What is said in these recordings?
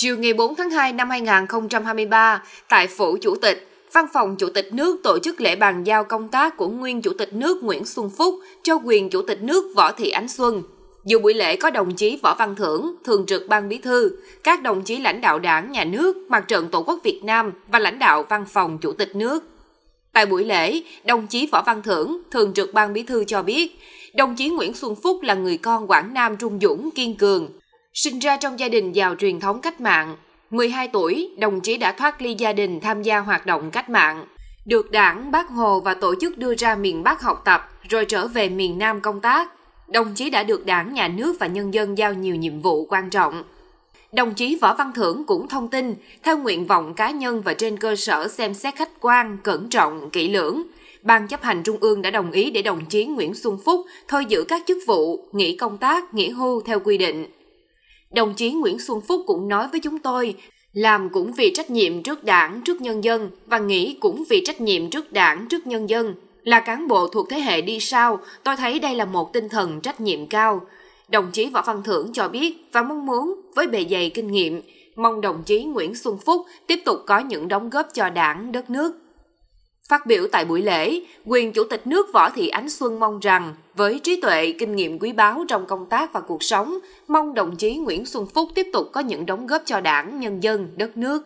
Chiều ngày 4 tháng 2 năm 2023, tại Phủ Chủ tịch, Văn phòng Chủ tịch nước tổ chức lễ bàn giao công tác của nguyên Chủ tịch nước Nguyễn Xuân Phúc cho quyền Chủ tịch nước Võ Thị Ánh Xuân. Dù buổi lễ có đồng chí Võ Văn Thưởng, Thường trực Ban Bí thư, các đồng chí lãnh đạo Đảng, Nhà nước, Mặt trận Tổ quốc Việt Nam và lãnh đạo Văn phòng Chủ tịch nước. Tại buổi lễ, đồng chí Võ Văn Thưởng, Thường trực Ban Bí thư cho biết, đồng chí Nguyễn Xuân Phúc là người con Quảng Nam trung dũng, kiên cường, Sinh ra trong gia đình giàu truyền thống cách mạng, 12 tuổi, đồng chí đã thoát ly gia đình tham gia hoạt động cách mạng, được đảng, bác Hồ và tổ chức đưa ra miền Bắc học tập, rồi trở về miền Nam công tác. Đồng chí đã được đảng, nhà nước và nhân dân giao nhiều nhiệm vụ quan trọng. Đồng chí Võ Văn Thưởng cũng thông tin, theo nguyện vọng cá nhân và trên cơ sở xem xét khách quan, cẩn trọng, kỹ lưỡng, Ban chấp hành Trung ương đã đồng ý để đồng chí Nguyễn Xuân Phúc thôi giữ các chức vụ, nghỉ công tác, nghỉ hưu theo quy định. Đồng chí Nguyễn Xuân Phúc cũng nói với chúng tôi, làm cũng vì trách nhiệm trước đảng, trước nhân dân và nghĩ cũng vì trách nhiệm trước đảng, trước nhân dân. Là cán bộ thuộc thế hệ đi sau, tôi thấy đây là một tinh thần trách nhiệm cao. Đồng chí Võ Văn Thưởng cho biết và mong muốn với bề dày kinh nghiệm, mong đồng chí Nguyễn Xuân Phúc tiếp tục có những đóng góp cho đảng, đất nước. Phát biểu tại buổi lễ, quyền Chủ tịch nước Võ Thị Ánh Xuân mong rằng, với trí tuệ, kinh nghiệm quý báu trong công tác và cuộc sống, mong đồng chí Nguyễn Xuân Phúc tiếp tục có những đóng góp cho đảng, nhân dân, đất nước.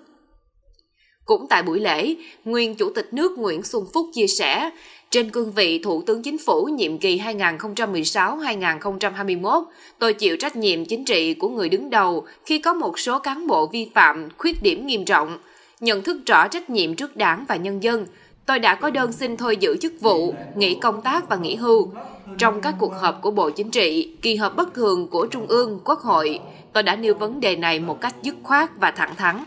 Cũng tại buổi lễ, nguyên Chủ tịch nước Nguyễn Xuân Phúc chia sẻ, trên cương vị Thủ tướng Chính phủ nhiệm kỳ 2016-2021, tôi chịu trách nhiệm chính trị của người đứng đầu khi có một số cán bộ vi phạm, khuyết điểm nghiêm trọng. Nhận thức rõ trách nhiệm trước đảng và nhân dân, Tôi đã có đơn xin thôi giữ chức vụ, nghỉ công tác và nghỉ hưu. Trong các cuộc họp của Bộ Chính trị, kỳ họp bất thường của Trung ương, Quốc hội, tôi đã nêu vấn đề này một cách dứt khoát và thẳng thắn.